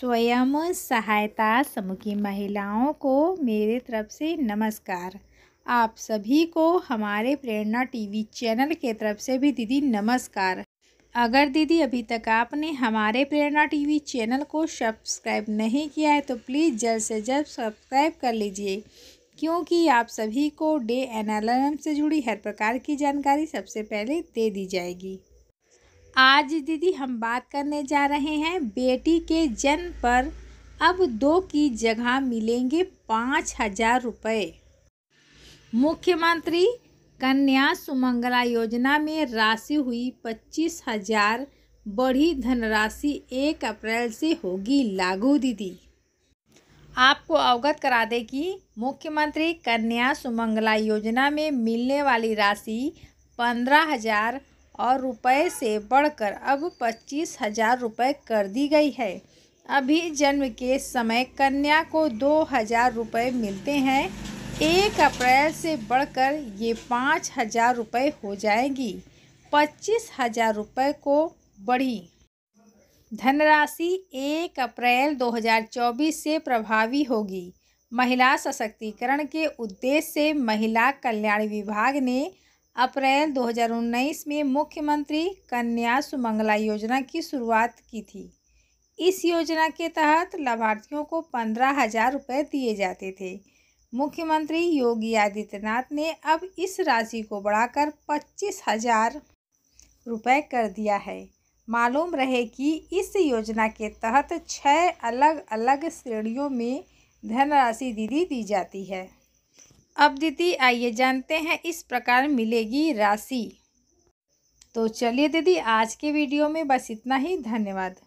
स्वयं सहायता समूह की महिलाओं को मेरे तरफ से नमस्कार आप सभी को हमारे प्रेरणा टीवी चैनल के तरफ से भी दीदी नमस्कार अगर दीदी अभी तक आपने हमारे प्रेरणा टीवी चैनल को सब्सक्राइब नहीं किया है तो प्लीज़ जल्द से जल्द सब्सक्राइब कर लीजिए क्योंकि आप सभी को डे एनालम से जुड़ी हर प्रकार की जानकारी सबसे पहले दे दी जाएगी आज दीदी हम बात करने जा रहे हैं बेटी के जन्म पर अब दो की जगह मिलेंगे पाँच हजार रुपये मुख्यमंत्री कन्या सुमंगला योजना में राशि हुई पच्चीस हजार बढ़ी धनराशि एक अप्रैल से होगी लागू दीदी आपको अवगत करा दें कि मुख्यमंत्री कन्या सुमंगला योजना में मिलने वाली राशि पंद्रह हजार और रुपए से बढ़कर अब पच्चीस हजार रुपये कर दी गई है अभी जन्म के समय कन्या को दो हजार रुपये मिलते हैं एक अप्रैल से बढ़कर ये पाँच हजार रुपये हो जाएगी पच्चीस हजार रुपये को बढ़ी धनराशि एक अप्रैल 2024 से प्रभावी होगी महिला सशक्तिकरण के उद्देश्य से महिला कल्याण विभाग ने अप्रैल 2019 में मुख्यमंत्री कन्या सुमंगला योजना की शुरुआत की थी इस योजना के तहत लाभार्थियों को पंद्रह हजार रुपये दिए जाते थे मुख्यमंत्री योगी आदित्यनाथ ने अब इस राशि को बढ़ाकर पच्चीस हजार रुपये कर दिया है मालूम रहे कि इस योजना के तहत छः अलग अलग श्रेणियों में धनराशि दीदी दी जाती है अब दीदी आइए जानते हैं इस प्रकार मिलेगी राशि तो चलिए दीदी आज के वीडियो में बस इतना ही धन्यवाद